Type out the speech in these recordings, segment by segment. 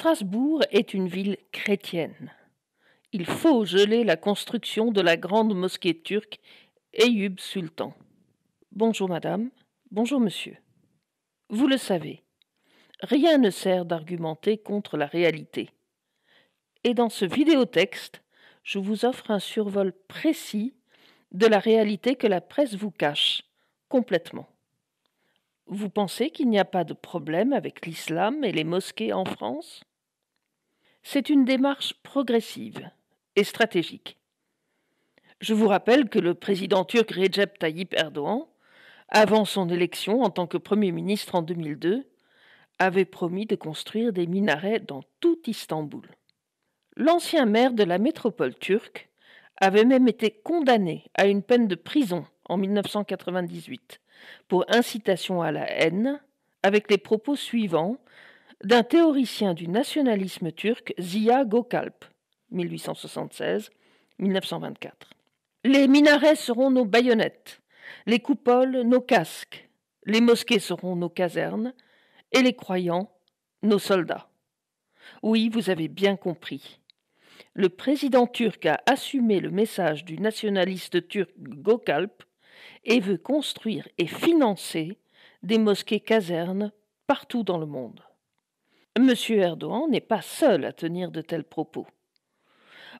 Strasbourg est une ville chrétienne. Il faut geler la construction de la grande mosquée turque Eyüp Sultan. Bonjour madame, bonjour monsieur. Vous le savez, rien ne sert d'argumenter contre la réalité. Et dans ce vidéotexte, je vous offre un survol précis de la réalité que la presse vous cache complètement. Vous pensez qu'il n'y a pas de problème avec l'islam et les mosquées en France c'est une démarche progressive et stratégique. Je vous rappelle que le président turc Recep Tayyip Erdogan, avant son élection en tant que Premier ministre en 2002, avait promis de construire des minarets dans tout Istanbul. L'ancien maire de la métropole turque avait même été condamné à une peine de prison en 1998 pour incitation à la haine avec les propos suivants d'un théoricien du nationalisme turc, Ziya Gokalp, 1876-1924. Les minarets seront nos baïonnettes, les coupoles nos casques, les mosquées seront nos casernes, et les croyants nos soldats. Oui, vous avez bien compris. Le président turc a assumé le message du nationaliste turc Gokalp et veut construire et financer des mosquées casernes partout dans le monde. M. Erdogan n'est pas seul à tenir de tels propos.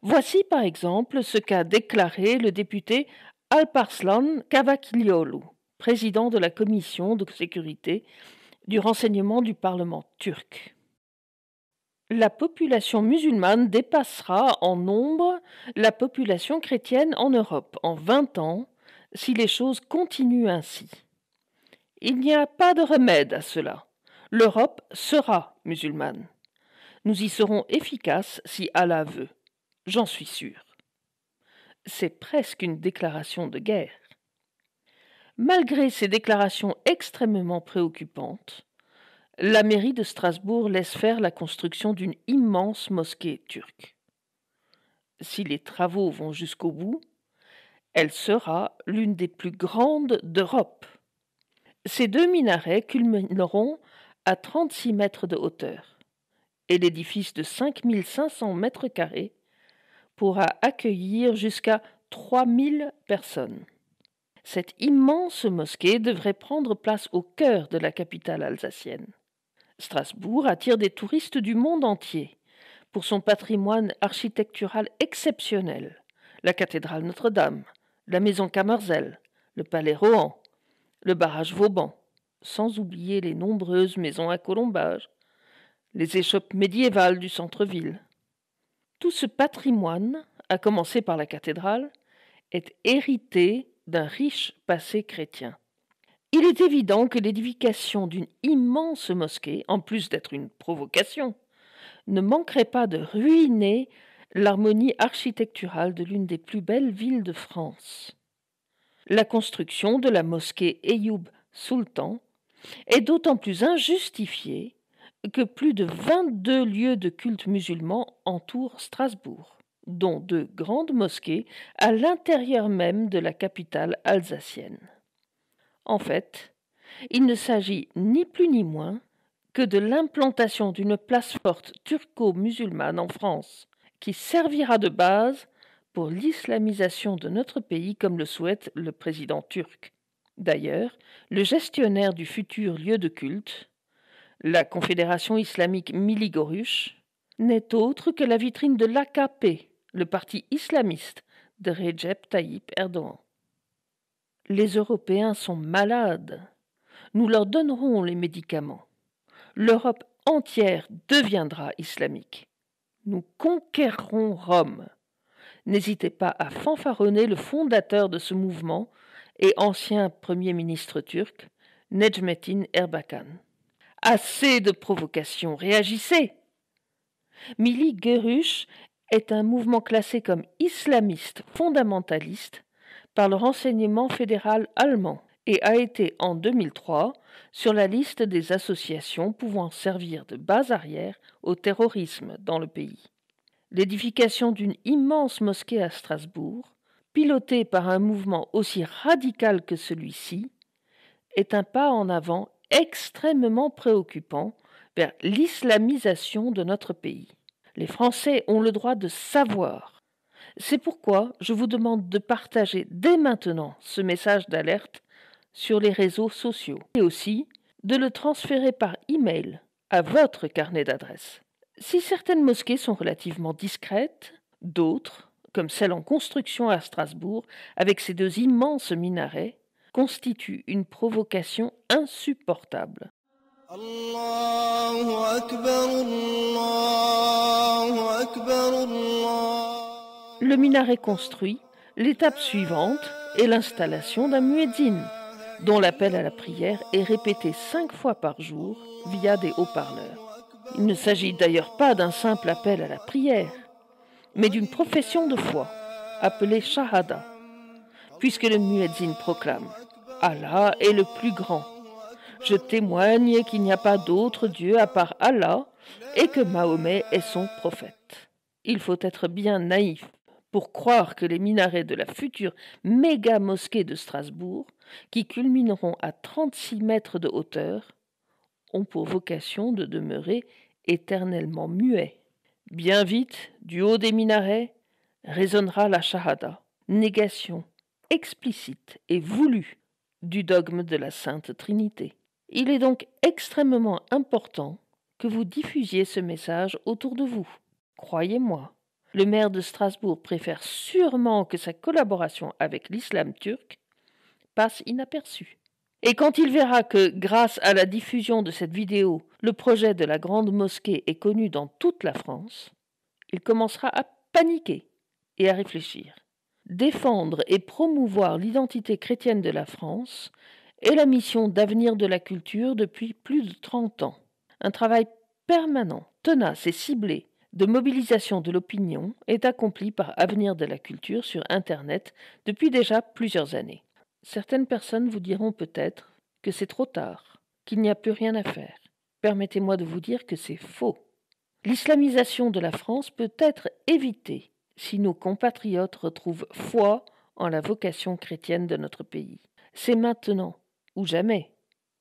Voici par exemple ce qu'a déclaré le député Alparslan Kavakiliolu, président de la commission de sécurité du renseignement du Parlement turc. La population musulmane dépassera en nombre la population chrétienne en Europe en 20 ans si les choses continuent ainsi. Il n'y a pas de remède à cela. L'Europe sera musulmane. Nous y serons efficaces si Allah veut. J'en suis sûr. C'est presque une déclaration de guerre. Malgré ces déclarations extrêmement préoccupantes, la mairie de Strasbourg laisse faire la construction d'une immense mosquée turque. Si les travaux vont jusqu'au bout, elle sera l'une des plus grandes d'Europe. Ces deux minarets culmineront à 36 mètres de hauteur et l'édifice de 5500 mètres carrés pourra accueillir jusqu'à 3000 personnes. Cette immense mosquée devrait prendre place au cœur de la capitale alsacienne. Strasbourg attire des touristes du monde entier pour son patrimoine architectural exceptionnel la cathédrale Notre-Dame, la maison Camarzel, le palais Rohan, le barrage Vauban, sans oublier les nombreuses maisons à colombages, les échoppes médiévales du centre-ville. Tout ce patrimoine, à commencer par la cathédrale, est hérité d'un riche passé chrétien. Il est évident que l'édification d'une immense mosquée, en plus d'être une provocation, ne manquerait pas de ruiner l'harmonie architecturale de l'une des plus belles villes de France. La construction de la mosquée Ayoub Sultan est d'autant plus injustifiée que plus de 22 lieux de culte musulmans entourent Strasbourg, dont deux grandes mosquées à l'intérieur même de la capitale alsacienne. En fait, il ne s'agit ni plus ni moins que de l'implantation d'une place forte turco-musulmane en France, qui servira de base pour l'islamisation de notre pays comme le souhaite le président turc. D'ailleurs, le gestionnaire du futur lieu de culte, la Confédération islamique Miligorush, n'est autre que la vitrine de l'AKP, le parti islamiste de Recep Tayyip Erdogan. Les Européens sont malades. Nous leur donnerons les médicaments. L'Europe entière deviendra islamique. Nous conquérons Rome. N'hésitez pas à fanfaronner le fondateur de ce mouvement, et ancien Premier ministre turc, Necmettin Erbakan. Assez de provocations, réagissez Mili Gerush est un mouvement classé comme islamiste fondamentaliste par le renseignement fédéral allemand et a été en 2003 sur la liste des associations pouvant servir de base arrière au terrorisme dans le pays. L'édification d'une immense mosquée à Strasbourg piloté par un mouvement aussi radical que celui-ci, est un pas en avant extrêmement préoccupant vers l'islamisation de notre pays. Les Français ont le droit de savoir. C'est pourquoi je vous demande de partager dès maintenant ce message d'alerte sur les réseaux sociaux et aussi de le transférer par e-mail à votre carnet d'adresse. Si certaines mosquées sont relativement discrètes, d'autres comme celle en construction à Strasbourg, avec ses deux immenses minarets, constitue une provocation insupportable. Le minaret construit, l'étape suivante est l'installation d'un muezzin, dont l'appel à la prière est répété cinq fois par jour via des haut-parleurs. Il ne s'agit d'ailleurs pas d'un simple appel à la prière, mais d'une profession de foi appelée Shahada, puisque le muezzin proclame Allah est le plus grand. Je témoigne qu'il n'y a pas d'autre Dieu à part Allah et que Mahomet est son prophète. Il faut être bien naïf pour croire que les minarets de la future méga mosquée de Strasbourg, qui culmineront à 36 mètres de hauteur, ont pour vocation de demeurer éternellement muets. Bien vite, du haut des minarets, résonnera la Shahada, négation explicite et voulue du dogme de la Sainte Trinité. Il est donc extrêmement important que vous diffusiez ce message autour de vous. Croyez-moi, le maire de Strasbourg préfère sûrement que sa collaboration avec l'islam turc passe inaperçue. Et quand il verra que, grâce à la diffusion de cette vidéo, le projet de la grande mosquée est connu dans toute la France, il commencera à paniquer et à réfléchir. Défendre et promouvoir l'identité chrétienne de la France est la mission d'avenir de la culture depuis plus de 30 ans. Un travail permanent, tenace et ciblé de mobilisation de l'opinion est accompli par Avenir de la culture sur Internet depuis déjà plusieurs années. Certaines personnes vous diront peut-être que c'est trop tard, qu'il n'y a plus rien à faire. Permettez-moi de vous dire que c'est faux. L'islamisation de la France peut être évitée si nos compatriotes retrouvent foi en la vocation chrétienne de notre pays. C'est maintenant ou jamais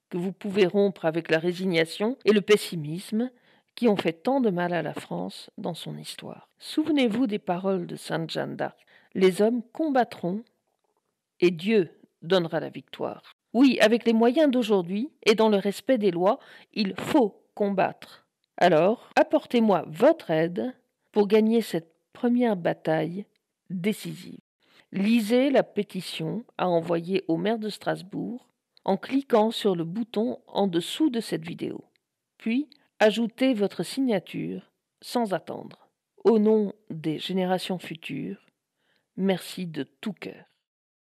que vous pouvez rompre avec la résignation et le pessimisme qui ont fait tant de mal à la France dans son histoire. Souvenez-vous des paroles de Sainte Jeanne d'Arc. Les hommes combattront et Dieu donnera la victoire. Oui, avec les moyens d'aujourd'hui et dans le respect des lois, il faut combattre. Alors, apportez-moi votre aide pour gagner cette première bataille décisive. Lisez la pétition à envoyer au maire de Strasbourg en cliquant sur le bouton en dessous de cette vidéo. Puis, ajoutez votre signature sans attendre. Au nom des générations futures, merci de tout cœur.